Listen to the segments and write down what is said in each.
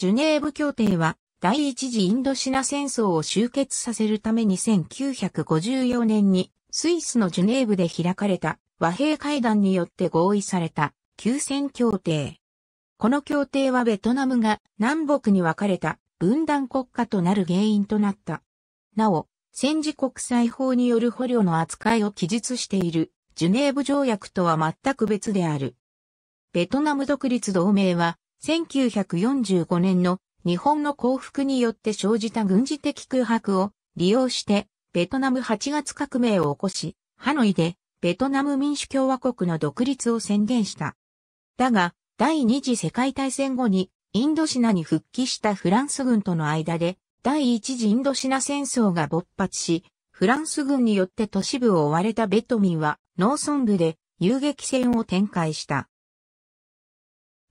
ジュネーブ協定は、第一次インドシナ戦争を終結させるために1954年に、スイスのジュネーブで開かれた和平会談によって合意された休戦協定。この協定はベトナムが南北に分かれた分断国家となる原因となった。なお、戦時国際法による捕虜の扱いを記述しているジュネーブ条約とは全く別である。ベトナム独立同盟は1945年の日本の降伏によって生じた軍事的空白を利用してベトナム8月革命を起こし、ハノイでベトナム民主共和国の独立を宣言した。だが、第二次世界大戦後にインドシナに復帰したフランス軍との間で第一次インドシナ戦争が勃発し、フランス軍によって都市部を追われたベトミンは農村部で遊撃戦を展開した。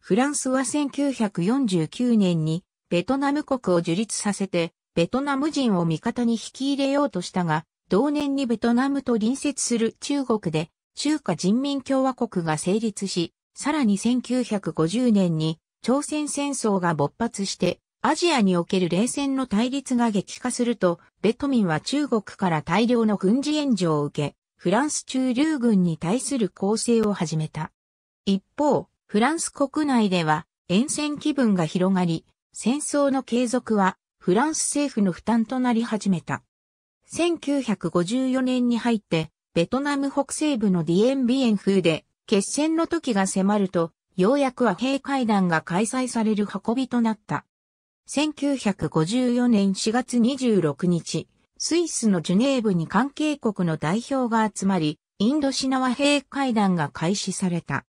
フランスは1949年にベトナム国を樹立させて、ベトナム人を味方に引き入れようとしたが、同年にベトナムと隣接する中国で中華人民共和国が成立し、さらに1950年に朝鮮戦争が勃発してアジアにおける冷戦の対立が激化すると、ベトミンは中国から大量の軍事援助を受け、フランス駐留軍に対する攻勢を始めた。一方、フランス国内では、沿線気分が広がり、戦争の継続は、フランス政府の負担となり始めた。1954年に入って、ベトナム北西部のディエンビエン風で、決戦の時が迫ると、ようやく和平会談が開催される運びとなった。1954年4月26日、スイスのジュネーブに関係国の代表が集まり、インドシナ和平会談が開始された。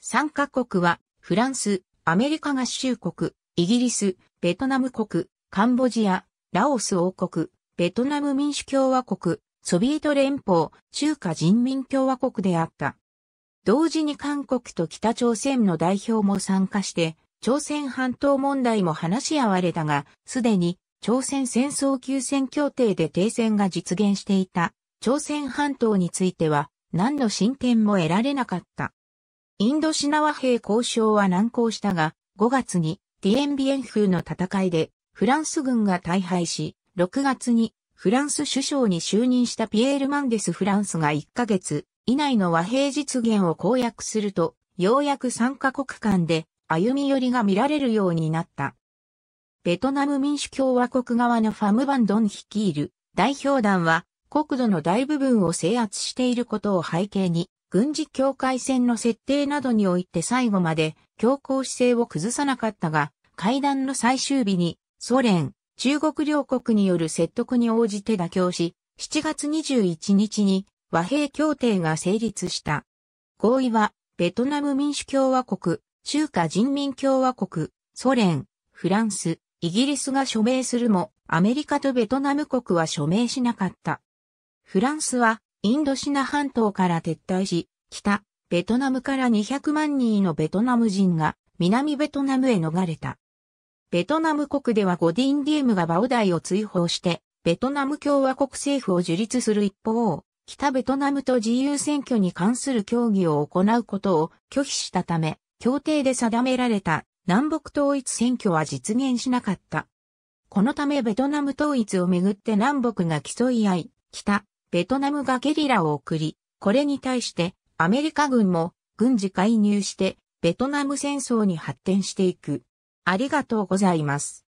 参加国は、フランス、アメリカ合衆国、イギリス、ベトナム国、カンボジア、ラオス王国、ベトナム民主共和国、ソビエト連邦、中華人民共和国であった。同時に韓国と北朝鮮の代表も参加して、朝鮮半島問題も話し合われたが、すでに朝鮮戦争休戦協定で停戦が実現していた朝鮮半島については何の進展も得られなかった。インドシナ和平交渉は難航したが、5月にディエンビエン風の戦いでフランス軍が大敗し、6月にフランス首相に就任したピエール・マンデス・フランスが1ヶ月以内の和平実現を公約すると、ようやく3カ国間で歩み寄りが見られるようになった。ベトナム民主共和国側のファム・バンドン率いる代表団は国土の大部分を制圧していることを背景に軍事境界線の設定などにおいて最後まで強硬姿勢を崩さなかったが、会談の最終日にソ連、中国両国による説得に応じて妥協し、7月21日に和平協定が成立した。合意は、ベトナム民主共和国、中華人民共和国、ソ連、フランス、イギリスが署名するも、アメリカとベトナム国は署名しなかった。フランスはインドシナ半島から撤退し、北、ベトナムから200万人のベトナム人が南ベトナムへ逃れた。ベトナム国ではゴディンディエムがバオダイを追放して、ベトナム共和国政府を樹立する一方、北ベトナムと自由選挙に関する協議を行うことを拒否したため、協定で定められた南北統一選挙は実現しなかった。このためベトナム統一をめぐって南北が競い合い、北、ベトナムがゲリラを送り、これに対してアメリカ軍も軍事介入してベトナム戦争に発展していく。ありがとうございます。